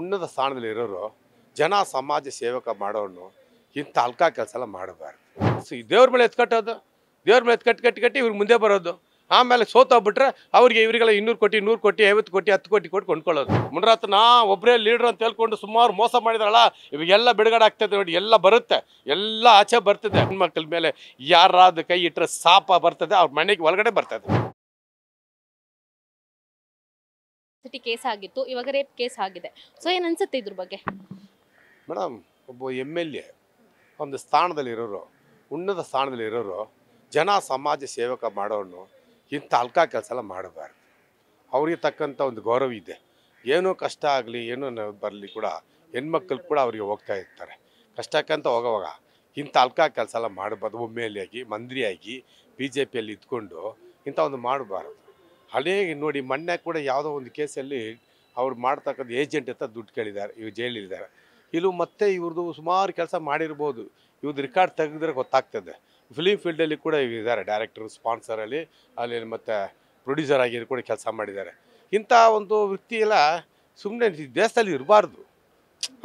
ಉನ್ನತ ಸ್ಥಾನದಲ್ಲಿ ಇರೋರು ಜನ ಸಮಾಜ ಸೇವಕ ಮಾಡೋನು ಇಂಥ ಅಲ್ಕ ಕೆಲಸ ಎಲ್ಲ ಮಾಡಬಾರ್ದು ಸೊ ದೇವ್ರ ಮೇಲೆ ಎತ್ಕಟ್ಟೋದು ದೇವ್ರ ಮೇಲೆ ಎತ್ಕಟ್ಟು ಕಟ್ಟಿ ಕಟ್ಟಿ ಇವ್ರಿಗೆ ಮುಂದೆ ಬರೋದು ಆಮೇಲೆ ಸೋತೋಗ್ಬಿಟ್ರೆ ಅವ್ರಿಗೆ ಇವರಿಗೆಲ್ಲ ಇನ್ನೂರು ಕೋಟಿ ನೂರು ಕೋಟಿ ಐವತ್ತು ಕೋಟಿ ಹತ್ತು ಕೋಟಿ ಕೊಟ್ಟು ಕೊಂಡ್ಕೊಳ್ಳೋದು ಮುನರಾತ್ ನಾ ಒಬ್ಬರೇ ಲೀಡ್ರ್ ಅಂತ ಹೇಳ್ಕೊಂಡು ಸುಮಾರು ಮೋಸ ಮಾಡಿದ್ರಲ್ಲ ಇವಾಗೆಲ್ಲ ಬಿಡುಗಡೆ ಆಗ್ತದೆ ನೋಡಿ ಎಲ್ಲ ಬರುತ್ತೆ ಎಲ್ಲ ಆಚೆ ಬರ್ತದೆ ಹೆಣ್ಮಕ್ಳ ಮೇಲೆ ಯಾರಾದ ಕೈ ಇಟ್ಟರೆ ಸಾಪ ಬರ್ತದೆ ಅವ್ರ ಮನೆಗೆ ಒಳಗಡೆ ಬರ್ತದೆ ಸಿಟಿ ಕೇಸ್ ಆಗಿತ್ತು ಇವಾಗ ರೇಪ್ ಕೇಸ್ ಆಗಿದೆ ಸೊ ಏನು ಅನ್ಸುತ್ತೆ ಇದ್ರ ಬಗ್ಗೆ ಮೇಡಮ್ ಒಬ್ಬ ಎಮ್ ಎಲ್ ಎ ಒಂದು ಸ್ಥಾನದಲ್ಲಿರೋರು ಉನ್ನತ ಸ್ಥಾನದಲ್ಲಿರೋರು ಜನ ಸಮಾಜ ಸೇವಕ ಮಾಡೋನು ಇಂಥ ಅಲ್ಕ ಕೆಲಸ ಎಲ್ಲ ಮಾಡಬಾರ್ದು ಅವ್ರಿಗೆ ತಕ್ಕಂಥ ಒಂದು ಗೌರವ ಇದೆ ಏನೋ ಕಷ್ಟ ಆಗಲಿ ಏನೋ ಬರಲಿ ಕೂಡ ಹೆಣ್ಮಕ್ಳು ಕೂಡ ಅವರಿಗೆ ಹೋಗ್ತಾ ಇರ್ತಾರೆ ಕಷ್ಟಕ್ಕಂತ ಹೋಗೋವಾಗ ಇಂಥ ಅಲ್ಕ ಕೆಲಸ ಎಲ್ಲ ಮಾಡಬಾರ್ದು ಒಮ್ಮೆಲಿಯಾಗಿ ಮಂತ್ರಿಯಾಗಿ ಬಿ ಜೆ ಪಿಯಲ್ಲಿ ಇದ್ಕೊಂಡು ಇಂಥ ಒಂದು ಮಾಡಬಾರ್ದು ಅಲ್ಲೇ ನೋಡಿ ಮಣ್ಣೆ ಕೂಡ ಯಾವುದೋ ಒಂದು ಕೇಸಲ್ಲಿ ಅವ್ರು ಮಾಡ್ತಕ್ಕಂಥ ಏಜೆಂಟ್ ಅಂತ ದುಡ್ಡು ಕೇಳಿದ್ದಾರೆ ಇವ್ರು ಜೈಲಿದ್ದಾರೆ ಇಲ್ಲೂ ಮತ್ತೆ ಇವ್ರದ್ದು ಸುಮಾರು ಕೆಲಸ ಮಾಡಿರ್ಬೋದು ಇವ್ರದ್ದು ರೆಕಾರ್ಡ್ ತೆಗೆದ್ರೆ ಗೊತ್ತಾಗ್ತದೆ ಫಿಲಿಮ್ ಫೀಲ್ಡಲ್ಲಿ ಕೂಡ ಇದ್ದಾರೆ ಡೈರೆಕ್ಟರ್ ಸ್ಪಾನ್ಸರಲ್ಲಿ ಅಲ್ಲಿ ಮತ್ತು ಪ್ರೊಡ್ಯೂಸರ್ ಆಗಿ ಕೂಡ ಕೆಲಸ ಮಾಡಿದ್ದಾರೆ ಇಂಥ ಒಂದು ವ್ಯಕ್ತಿ ಎಲ್ಲ ಸುಮ್ಮನೆ ದೇಶದಲ್ಲಿ ಇರಬಾರ್ದು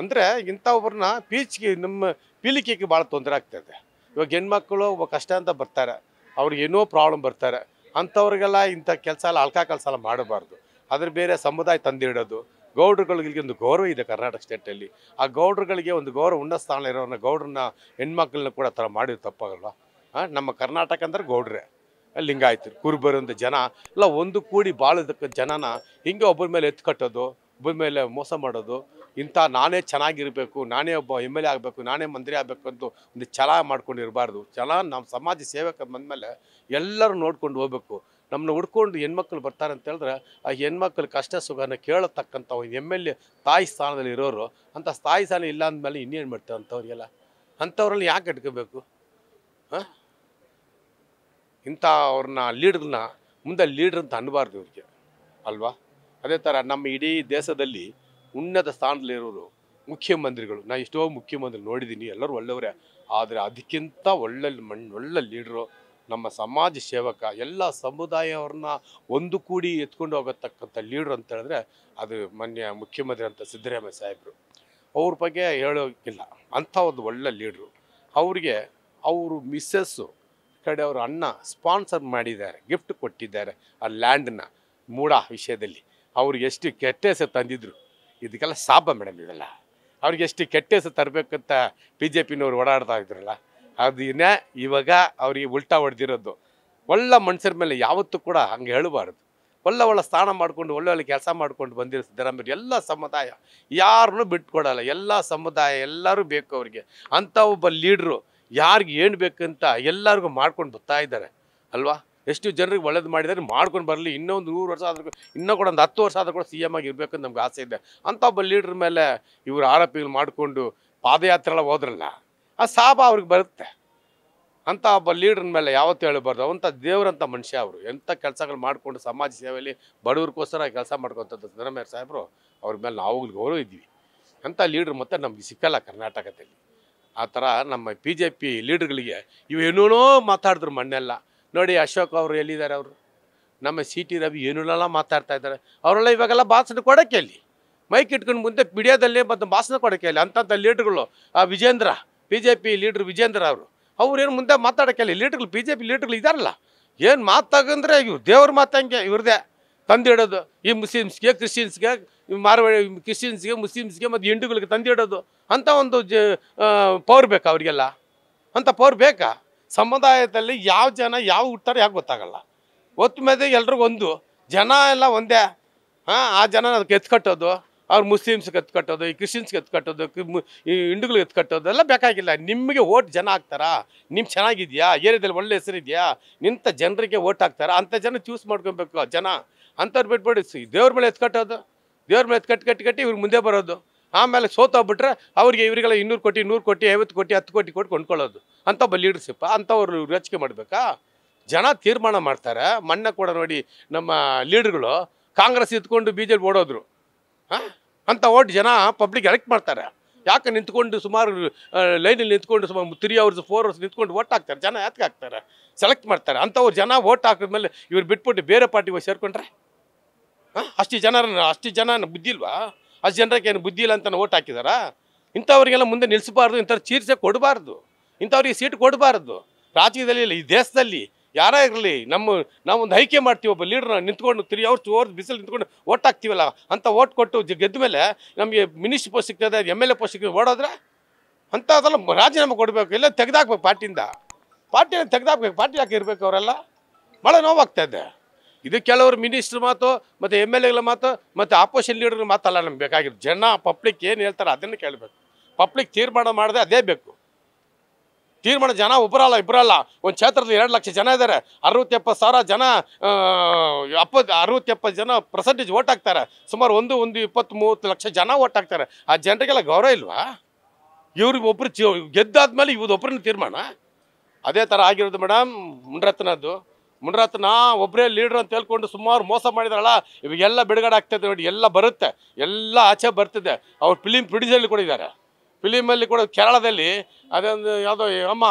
ಅಂದರೆ ಇಂಥ ಒಬ್ಬರನ್ನ ಪೀಚ್ಗೆ ನಮ್ಮ ಪೀಲಿಕೆಗೆ ಭಾಳ ತೊಂದರೆ ಆಗ್ತದೆ ಇವಾಗ ಹೆಣ್ಮಕ್ಳು ಕಷ್ಟ ಅಂತ ಬರ್ತಾರೆ ಅವ್ರಿಗೆ ಏನೋ ಪ್ರಾಬ್ಲಮ್ ಬರ್ತಾರೆ ಅಂಥವ್ರಿಗೆಲ್ಲ ಇಂಥ ಕೆಲಸ ಎಲ್ಲ ಅಲ್ಕಾ ಕೆಲಸ ಎಲ್ಲ ಮಾಡಬಾರ್ದು ಅದ್ರ ಬೇರೆ ಸಮುದಾಯ ತಂದಿಡೋದು ಗೌಡ್ರುಗಳಿಗೆ ಒಂದು ಗೌರವ ಇದೆ ಕರ್ನಾಟಕ ಸ್ಟೇಟಲ್ಲಿ ಆ ಗೌಡ್ರುಗಳಿಗೆ ಒಂದು ಗೌರವ ಉನ್ನತ ಸ್ಥಾನ ಇರೋರನ್ನ ಗೌಡ್ರನ್ನ ಹೆಣ್ಮಕ್ಳನ್ನ ಕೂಡ ಥರ ಮಾಡಿದ್ರು ತಪ್ಪಾಗಲ್ವಾ ನಮ್ಮ ಕರ್ನಾಟಕ ಅಂದ್ರೆ ಗೌಡ್ರೆ ಕುರುಬರು ಕುರುಬರಂದು ಜನ ಎಲ್ಲ ಒಂದು ಕೂಡಿ ಬಾಳೋದಕ್ಕೆ ಜನನ ಹಿಂಗೆ ಒಬ್ಬರ ಮೇಲೆ ಎತ್ತು ಕಟ್ಟೋದು ಒಬ್ಬರ ಮೇಲೆ ಮೋಸ ಮಾಡೋದು ಇಂಥ ನಾನೇ ಚೆನ್ನಾಗಿರಬೇಕು ನಾನೇ ಒಬ್ಬ ಎಮ್ ಎಲ್ ಎ ಆಗಬೇಕು ನಾನೇ ಮಂತ್ರಿ ಆಗಬೇಕು ಅಂತ ಒಂದು ಛಲ ಮಾಡ್ಕೊಂಡಿರಬಾರ್ದು ಛಲ ನಮ್ಮ ಸಮಾಜ ಸೇವಕ ಬಂದಮೇಲೆ ಎಲ್ಲರೂ ನೋಡ್ಕೊಂಡು ಹೋಗ್ಬೇಕು ನಮ್ಮನ್ನ ಹುಡ್ಕೊಂಡು ಹೆಣ್ಮಕ್ಳು ಬರ್ತಾರೆ ಅಂತ ಹೇಳಿದ್ರೆ ಆ ಹೆಣ್ಮಕ್ಳು ಕಷ್ಟ ಸುಖನ ಕೇಳತಕ್ಕಂಥ ಎಮ್ ಎಲ್ ಎ ತಾಯಿ ಸ್ಥಾನದಲ್ಲಿ ಇರೋರು ಅಂಥ ತಾಯಿ ಸ್ಥಾನ ಇಲ್ಲ ಅಂದಮೇಲೆ ಇನ್ನೇನು ಮಾಡ್ತಾರೆ ಅಂಥವ್ರಿಗೆಲ್ಲ ಅಂಥವ್ರಲ್ಲಿ ಯಾಕೆ ಇಟ್ಕೋಬೇಕು ಹಾಂ ಇಂಥ ಅವ್ರನ್ನ ಲೀಡ್ರನ್ನ ಮುಂದೆ ಲೀಡ್ರ್ ಅಂತ ಅನ್ನಬಾರ್ದು ಇವ್ರಿಗೆ ಅಲ್ವಾ ಅದೇ ಥರ ನಮ್ಮ ಇಡೀ ದೇಶದಲ್ಲಿ ಉನ್ನತ ಸ್ಥಾನದಲ್ಲಿರೋರು ಮುಖ್ಯಮಂತ್ರಿಗಳು ನಾನು ಎಷ್ಟೋ ಮುಖ್ಯಮಂತ್ರಿ ನೋಡಿದ್ದೀನಿ ಎಲ್ಲರೂ ಒಳ್ಳೆಯವರೇ ಆದರೆ ಅದಕ್ಕಿಂತ ಒಳ್ಳೆ ಮಣ್ಣು ಒಳ್ಳೆ ಲೀಡ್ರು ನಮ್ಮ ಸಮಾಜ ಸೇವಕ ಎಲ್ಲ ಸಮುದಾಯವ್ರನ್ನ ಒಂದು ಕೂಡಿ ಎತ್ಕೊಂಡು ಹೋಗತಕ್ಕಂಥ ಲೀಡ್ರು ಅಂತ ಹೇಳಿದ್ರೆ ಅದು ಮಾನ್ಯ ಮುಖ್ಯಮಂತ್ರಿ ಅಂತ ಸಿದ್ದರಾಮಯ್ಯ ಸಾಹೇಬರು ಅವ್ರ ಬಗ್ಗೆ ಹೇಳೋಕ್ಕಿಲ್ಲ ಅಂಥ ಒಂದು ಒಳ್ಳೆ ಲೀಡ್ರು ಅವ್ರಿಗೆ ಅವರು ಮಿಸ್ಸಸ್ಸು ಕಡೆ ಅವರು ಅಣ್ಣ ಸ್ಪಾನ್ಸರ್ ಮಾಡಿದ್ದಾರೆ ಗಿಫ್ಟ್ ಕೊಟ್ಟಿದ್ದಾರೆ ಆ ಲ್ಯಾಂಡನ್ನ ಮೂಡ ವಿಷಯದಲ್ಲಿ ಅವ್ರಿಗೆ ಎಷ್ಟು ಕೆಟ್ಟ ಹೆಸರು ತಂದಿದ್ರು ಇದಕ್ಕೆಲ್ಲ ಸಾಬ ಮೇಡಮ್ ಇವೆಲ್ಲ ಅವ್ರಿಗೆ ಎಷ್ಟು ಕೆಟ್ಟ ಹೆಸರು ತರಬೇಕಂತ ಬಿ ಜೆ ಪಿನವ್ರು ಓಡಾಡ್ತಾ ಇದ್ರಲ್ಲ ಅದನ್ನೇ ಇವಾಗ ಅವ್ರಿಗೆ ಉಲ್ಟಾ ಹೊಡೆದಿರೋದು ಒಳ್ಳೆ ಮನುಷ್ಯರ ಮೇಲೆ ಯಾವತ್ತೂ ಕೂಡ ಹಂಗೆ ಹೇಳಬಾರ್ದು ಒಳ್ಳೆ ಒಳ್ಳೆ ಸ್ಥಾನ ಮಾಡಿಕೊಂಡು ಒಳ್ಳೆ ಒಳ್ಳೆ ಕೆಲಸ ಮಾಡಿಕೊಂಡು ಬಂದಿರೋ ಸಿದ್ದರಾಮಯ್ಯ ಎಲ್ಲ ಸಮುದಾಯ ಯಾರನ್ನೂ ಬಿಟ್ಕೊಡೋಲ್ಲ ಎಲ್ಲ ಸಮುದಾಯ ಎಲ್ಲರೂ ಬೇಕು ಅವ್ರಿಗೆ ಅಂಥ ಒಬ್ಬ ಲೀಡ್ರು ಯಾರಿಗೆ ಏನು ಬೇಕಂತ ಎಲ್ಲರಿಗೂ ಮಾಡ್ಕೊಂಡು ಬರ್ತಾ ಇದ್ದಾರೆ ಅಲ್ವಾ ಎಷ್ಟು ಜನರಿಗೆ ಒಳ್ಳೇದು ಮಾಡಿದರೆ ಮಾಡ್ಕೊಂಡು ಬರಲಿ ಇನ್ನೊಂದು ನೂರು ವರ್ಷ ಆದರೂ ಇನ್ನೂ ಕೂಡ ಒಂದು ಹತ್ತು ವರ್ಷ ಆದರೂ ಕೂಡ ಸಿ ಎಮ್ ಆಗಿ ಇರಬೇಕು ನಮ್ಗೆ ಆಸೆ ಇದೆ ಅಂಥ ಒಬ್ಬ ಲೀಡ್ರ್ ಮೇಲೆ ಇವರು ಆರೋಪಿಗಳು ಮಾಡಿಕೊಂಡು ಪಾದಯಾತ್ರೆ ಎಲ್ಲ ಹೋದ್ರಲ್ಲ ಆ ಸಾಪ ಅವ್ರಿಗೆ ಬರುತ್ತೆ ಅಂಥ ಒಬ್ಬ ಲೀಡ್ರನ್ ಮೇಲೆ ಯಾವತ್ತೂ ಹೇಳಬಾರ್ದು ಅವಂಥ ದೇವರಂಥ ಮನುಷ್ಯ ಅವರು ಎಂಥ ಕೆಲಸಗಳು ಮಾಡಿಕೊಂಡು ಸಮಾಜ ಸೇವೆಯಲ್ಲಿ ಬಡವ್ರಿಗೋಸ್ಕರ ಕೆಲಸ ಮಾಡ್ಕೊತದ್ದು ಸಿದ್ದರಾಮಯ್ಯ ಸಾಹೇಬರು ಅವ್ರ ಮೇಲೆ ನಾವು ಗೌರವ ಇದ್ವಿ ಅಂಥ ಲೀಡ್ರ್ ಮತ್ತೆ ನಮ್ಗೆ ಸಿಕ್ಕಲ್ಲ ಕರ್ನಾಟಕದಲ್ಲಿ ಆ ಥರ ನಮ್ಮ ಬಿ ಜೆ ಪಿ ಲೀಡ್ರ್ಗಳಿಗೆ ಇವೇನೋ ಮಾತಾಡಿದ್ರು ಮಣ್ಣೆಲ್ಲ ನೋಡಿ ಅಶೋಕ್ ಅವರು ಎಲ್ಲಿದ್ದಾರೆ ಅವರು ನಮ್ಮ ಸಿ ಟಿ ರವಿ ಏನೆಲ್ಲ ಮಾತಾಡ್ತಾ ಇದ್ದಾರೆ ಅವರೆಲ್ಲ ಇವಾಗೆಲ್ಲ ಭಾಷಣ ಕೊಡೋಕ್ಕೆ ಅಲ್ಲಿ ಮೈಕ್ ಇಟ್ಕೊಂಡು ಮುಂದೆ ಮೀಡಿಯಾದಲ್ಲೇ ಮತ್ತು ಭಾಷಣ ಕೊಡೋಕ್ಕೆ ಅಲ್ಲಿ ಅಂಥಂಥ ಲೀಡ್ರ್ಗಳು ಆ Vijendra B J P leader Vijendra ಅವರು ಅವ್ರು ಏನು ಮುಂದೆ ಮಾತಾಡೋಕ್ಕೆ ಅಲ್ಲಿ ಲೀಡ್ರುಗಳು ಬಿ ಜೆ ಪಿ ಲೀಡ್ರುಗಳು ಇದಾರಲ್ಲ ಏನು ಮಾತಾಗಂದ್ರೆ ಇವ್ರು ದೇವ್ರ ಮಾತಂಗೆ ಇವ್ರದೇ ತಂದಿಡೋದು ಈ ಮುಸ್ಲಿಮ್ಸ್ಗೆ ಕ್ರಿಶ್ಚಿಯನ್ಸ್ಗೆ ಮಾರವಾಡಿ ಕ್ರಿಶ್ಚಿಯನ್ಸ್ಗೆ ಮುಸ್ಲಿಮ್ಸ್ಗೆ ಮತ್ತು ಹಿಂಡುಗಳಿಗೆ ತಂದಿಡೋದು ಅಂಥ ಒಂದು ಜ ಪವರ್ ಬೇಕಾ ಅವರಿಗೆಲ್ಲ ಅಂಥ ಪವರ್ ಬೇಕಾ ಸಮುದಾಯದಲ್ಲಿ ಯಾವ ಜನ ಯಾವ ಹುಡ್ತಾರೆ ಯಾಕೆ ಗೊತ್ತಾಗಲ್ಲ ಒತ್ತು ಮೇಲೆ ಎಲ್ರಿಗೂ ಒಂದು ಜನ ಎಲ್ಲ ಒಂದೇ ಹಾಂ ಆ ಜನ ಅದಕ್ಕೆ ಎತ್ಕಟ್ಟೋದು ಅವ್ರು ಮುಸ್ಲಿಮ್ಸ್ಗೆ ಎತ್ಕಟ್ಟೋದು ಈ ಕ್ರಿಶ್ಚಿಯನ್ಸ್ಗೆ ಎತ್ಕಟ್ಟೋದು ಈ ಹಿಂಡುಗಳಿಗೆ ಎತ್ಕಟ್ಟೋದು ಎಲ್ಲ ಬೇಕಾಗಿಲ್ಲ ನಿಮಗೆ ಓಟ್ ಜನ ಆಗ್ತಾರಾ ನಿಮ್ಮ ಚೆನ್ನಾಗಿದೆಯಾ ಏರಿಯಾದಲ್ಲಿ ಒಳ್ಳೆ ಹೆಸರಿದೆಯಾ ನಿಂತ ಜನರಿಗೆ ಓಟ್ ಹಾಕ್ತಾರೆ ಅಂಥ ಜನ ಚೂಸ್ ಮಾಡ್ಕೊಬೇಕು ಜನ ಅಂಥವ್ರು ಬಿಟ್ಬಿಡಿ ದೇವ್ರ ಮೇಲೆ ಎತ್ಕಟ್ಟೋದು ದೇವ್ರ ಮೇಲೆ ಎತ್ಕಟ್ಟು ಕಟ್ಟಿ ಕಟ್ಟಿ ಇವ್ರಿಗೆ ಮುಂದೆ ಬರೋದು ಆಮೇಲೆ ಸೋತೋಗ್ಬಿಟ್ರೆ ಅವ್ರಿಗೆ ಇವರಿಗೆಲ್ಲ ಇನ್ನೂರು ಕೋಟಿ ನೂರು ಕೋಟಿ ಐವತ್ತು ಕೋಟಿ ಹತ್ತು ಕೋಟಿ ಕೊಟ್ಟು ಕೊಂಡ್ಕೊಳ್ಳೋದು ಅಂತ ಒಬ್ಬ ಲೀಡರ್ಶಿಪ್ ಅಂಥವ್ರು ಯೋಚನೆ ಮಾಡಬೇಕಾ ಜನ ತೀರ್ಮಾನ ಮಾಡ್ತಾರೆ ಮಣ್ಣ ಕೂಡ ನೋಡಿ ನಮ್ಮ ಲೀಡರ್ಗಳು ಕಾಂಗ್ರೆಸ್ ಇದ್ಕೊಂಡು ಬಿ ಜೆ ಪಿ ಓಡೋದ್ರು ಹಾಂ ಅಂಥ ಓಟ್ ಜನ ಪಬ್ಲಿಕ್ ಎಲೆಕ್ಟ್ ಮಾಡ್ತಾರೆ ಯಾಕೆ ನಿಂತ್ಕೊಂಡು ಸುಮಾರು ಲೈನಲ್ಲಿ ನಿಂತ್ಕೊಂಡು ಸುಮಾರು ತ್ರೀ ಅವರ್ಸ್ ಫೋರ್ ಅವರ್ಸ್ ನಿಂತ್ಕೊಂಡು ಓಟ್ ಹಾಕ್ತಾರೆ ಜನ ಯಾತಕ್ಕೆ ಹಾಕ್ತಾರೆ ಸೆಲೆಕ್ಟ್ ಮಾಡ್ತಾರೆ ಅಂಥವ್ರು ಜನ ಓಟ್ ಹಾಕಿದ್ಮೇಲೆ ಇವ್ರು ಬಿಟ್ಬಿಟ್ಟು ಬೇರೆ ಪಾರ್ಟಿಗೆ ಹೋಗಿ ಸೇರ್ಕೊಂಡ್ರೆ ಹಾಂ ಅಷ್ಟು ಜನ ಅಷ್ಟು ಜನ ಬುದ್ಧಿ ಇಲ್ವಾ ಅಷ್ಟು ಜನರಿಗೆ ಏನು ಬುದ್ಧಿ ಇಲ್ಲ ಅಂತ ಓಟ್ ಹಾಕಿದಾರಾ ಇಂಥವ್ರಿಗೆಲ್ಲ ಮುಂದೆ ನಿಲ್ಲಿಸಬಾರ್ದು ಇಂಥವ್ರು ಚೀರ್ಸೆ ಕೊಡಬಾರ್ದು ಇಂಥವ್ರಿಗೆ ಸೀಟ್ ಕೊಡಬಾರ್ದು ರಾಜ್ಯದಲ್ಲಿ ಇಲ್ಲ ಈ ದೇಶದಲ್ಲಿ ಯಾರೇ ಇರಲಿ ನಮ್ಮ ನಾವು ಒಂದು ಆಯ್ಕೆ ಮಾಡ್ತೀವಿ ಒಬ್ಬ ಲೀಡ್ರನ್ನ ನಿಂತ್ಕೊಂಡು ತ್ರೀ ಅವರ್ಸ್ ಟು ಬಿಸಿಲು ನಿಂತ್ಕೊಂಡು ಓಟ್ ಹಾಕ್ತೀವಲ್ಲ ಅಂತ ಓಟ್ ಕೊಟ್ಟು ಗೆದ್ದ ಮೇಲೆ ನಮಗೆ ಮಿನಿಸ್ಟ್ರಿ ಪೋಸ್ಟ್ ಸಿಗ್ತದೆ ಎಮ್ ಎಲ್ ಎ ಪೋಸ್ಟ್ ಸಿಗ್ತದೆ ಓಡೋದ್ರೆ ಅಂಥದ್ದೆಲ್ಲ ರಾಜೀನಾಮೆ ಕೊಡಬೇಕು ಇಲ್ಲ ತೆಗೆದಾಕ್ಬೇಕು ಪಾರ್ಟಿಯಿಂದ ಪಾರ್ಟಿನ ತೆಗೆದಾಕ್ಬೇಕು ಪಾರ್ಟಿ ಇರಬೇಕು ಅವರೆಲ್ಲ ಭಾಳ ನೋವಾಗ್ತಾಯಿದೆ ಇದು ಕೆಲವರು ಮಿನಿಸ್ಟ್ರ್ ಮಾತು ಮತ್ತು ಎಮ್ ಎಲ್ ಎಗಳ ಮಾತು ಮತ್ತು ಆಪೋಸಿಷನ್ ಲೀಡರ್ ಮಾತಲ್ಲ ನಮ್ಗೆ ಬೇಕಾಗಿರೋದು ಜನ ಪಬ್ಲಿಕ್ ಏನು ಹೇಳ್ತಾರೆ ಅದನ್ನು ಕೇಳಬೇಕು ಪಬ್ಲಿಕ್ ತೀರ್ಮಾನ ಮಾಡಿದೆ ಅದೇ ಬೇಕು ತೀರ್ಮಾನ ಜನ ಒಬ್ಬರಲ್ಲ ಇಬ್ಬರಲ್ಲ ಒಂದು ಕ್ಷೇತ್ರದಲ್ಲಿ ಎರಡು ಲಕ್ಷ ಜನ ಇದ್ದಾರೆ ಅರವತ್ತೆಪ್ಪತ್ತು ಸಾವಿರ ಜನ ಅಪ್ಪ ಅರವತ್ತೆಪ್ಪತ್ತು ಜನ ಪರ್ಸೆಂಟೇಜ್ ಓಟ್ ಹಾಕ್ತಾರೆ ಸುಮಾರು ಒಂದು ಒಂದು ಇಪ್ಪತ್ತು ಮೂವತ್ತು ಲಕ್ಷ ಜನ ಓಟ್ ಹಾಕ್ತಾರೆ ಆ ಜನರಿಗೆಲ್ಲ ಗೌರವ ಇಲ್ವಾ ಇವ್ರಿಗೊಬ್ರು ಚಿ ಗೆದ್ದಾದ್ಮೇಲೆ ಒಬ್ಬರನ್ನ ತೀರ್ಮಾನ ಅದೇ ಥರ ಆಗಿರೋದು ಮೇಡಮ್ ಮುನ್ರತ್ನದ್ದು ಮುನ್ರತ್ನ ಒಬ್ಬರೇ ಲೀಡರ್ ಅಂತ ಹೇಳ್ಕೊಂಡು ಸುಮಾರು ಮೋಸ ಮಾಡಿದಾರಲ್ಲ ಇವಾಗೆಲ್ಲ ಬಿಡುಗಡೆ ಆಗ್ತದೆ ನೋಡಿ ಎಲ್ಲ ಬರುತ್ತೆ ಎಲ್ಲ ಆಚೆ ಬರ್ತಿದೆ ಅವ್ರು ಫಿಲಿಮ್ ಪ್ರೊಡ್ಯೂಸಲ್ಲಿ ಕೊಡಿದ್ದಾರೆ ಫಿಲಿಮಲ್ಲಿ ಕೂಡ ಕೇರಳದಲ್ಲಿ ಅದೊಂದು ಯಾವುದೋ ಯಮ್ಮ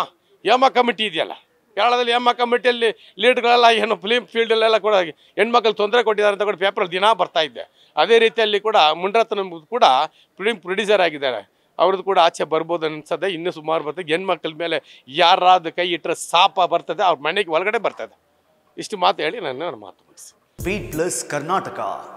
ಯಮ ಕಮಿಟಿ ಇದೆಯಲ್ಲ ಕೇರಳದಲ್ಲಿ ಯಮ ಕಮಿಟಿಯಲ್ಲಿ ಲೀಡ್ಗಳೆಲ್ಲ ಏನು ಫಿಲಿಮ್ ಫೀಲ್ಡಲ್ಲೆಲ್ಲ ಕೂಡ ಹೆಣ್ಮಕ್ಳು ತೊಂದರೆ ಕೊಟ್ಟಿದ್ದಾರೆ ಅಂತ ಕೂಡ ಪೇಪರ್ ದಿನ ಬರ್ತಾ ಇದ್ದೆ ಅದೇ ರೀತಿಯಲ್ಲಿ ಕೂಡ ಮುಂಡ್ರತ್ನ ಕೂಡ ಫಿಲಿಮ್ ಪ್ರೊಡ್ಯೂಸರ್ ಆಗಿದ್ದಾರೆ ಅವ್ರದ್ದು ಕೂಡ ಆಚೆ ಬರ್ಬೋದು ಅನ್ಸದೆ ಇನ್ನೂ ಸುಮಾರು ಬರ್ತದೆ ಹೆಣ್ಮಕ್ಳ ಮೇಲೆ ಯಾರಾದ ಕೈ ಇಟ್ಟರೆ ಸಾಪ ಬರ್ತದೆ ಅವ್ರ ಮನೆಗೆ ಒಳಗಡೆ ಬರ್ತದೆ ಇಷ್ಟು ಮಾತು ಹೇಳಿ ನನ್ನ ಮಾತು ಮುಗಿಸಿ ಕರ್ನಾಟಕ